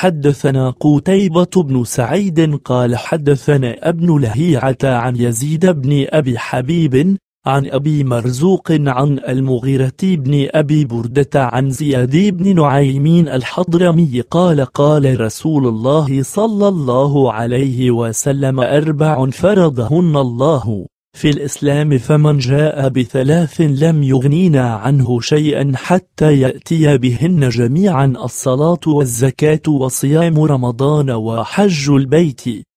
حدثنا قتيبة بن سعيد قال حدثنا ابن لهيعة عن يزيد بن أبي حبيب عن أبي مرزوق عن المغيرة بن أبي بردة عن زياد بن نعيمين الحضرمي قال قال رسول الله صلى الله عليه وسلم أربع فرضهن الله في الإسلام فمن جاء بثلاث لم يغنينا عنه شيئا حتى يأتي بهن جميعا الصلاة والزكاة وصيام رمضان وحج البيت